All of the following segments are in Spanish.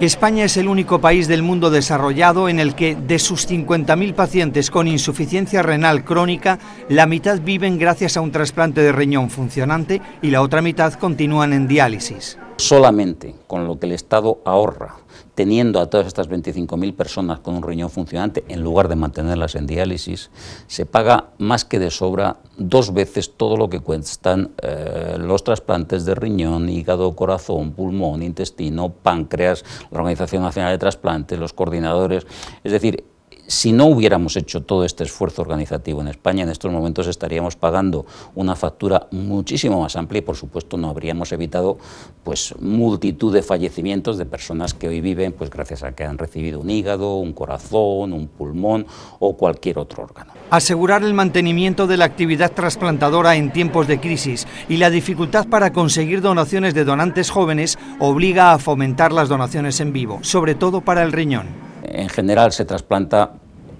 España es el único país del mundo desarrollado en el que de sus 50.000 pacientes con insuficiencia renal crónica, la mitad viven gracias a un trasplante de riñón funcionante y la otra mitad continúan en diálisis solamente con lo que el Estado ahorra, teniendo a todas estas 25.000 personas con un riñón funcionante, en lugar de mantenerlas en diálisis, se paga más que de sobra dos veces todo lo que cuestan eh, los trasplantes de riñón, hígado, corazón, pulmón, intestino, páncreas, la Organización Nacional de Trasplantes, los coordinadores. Es decir, si no hubiéramos hecho todo este esfuerzo organizativo en España, en estos momentos estaríamos pagando una factura muchísimo más amplia y, por supuesto, no habríamos evitado pues, multitud de fallecimientos de personas que hoy viven pues, gracias a que han recibido un hígado, un corazón, un pulmón o cualquier otro órgano. Asegurar el mantenimiento de la actividad trasplantadora en tiempos de crisis y la dificultad para conseguir donaciones de donantes jóvenes obliga a fomentar las donaciones en vivo, sobre todo para el riñón en general se trasplanta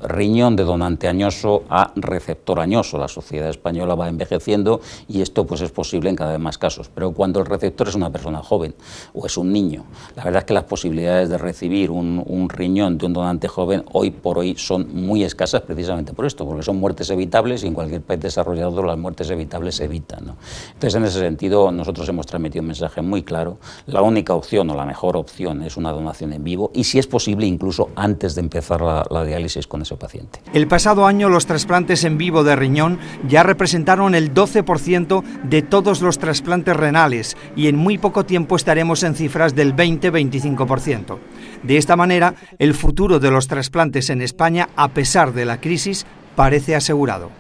riñón de donante añoso a receptor añoso. La sociedad española va envejeciendo y esto pues es posible en cada vez más casos. Pero cuando el receptor es una persona joven o es un niño, la verdad es que las posibilidades de recibir un, riñón de un donante joven hoy por hoy son muy escasas precisamente por esto, porque son muertes evitables y en cualquier país desarrollado las muertes evitables se evitan. Entonces, en ese sentido, nosotros hemos transmitido un mensaje muy claro. La única opción o la mejor opción es una donación en vivo y si es posible incluso antes de empezar la, la diálisis con ese paciente. El pasado año los trasplantes en vivo de riñón ya representaron el 12% de todos los trasplantes renales y en muy poco tiempo estaremos en cifras del 20-25%. De esta manera, el futuro de los trasplantes en España, a pesar de la crisis, parece asegurado.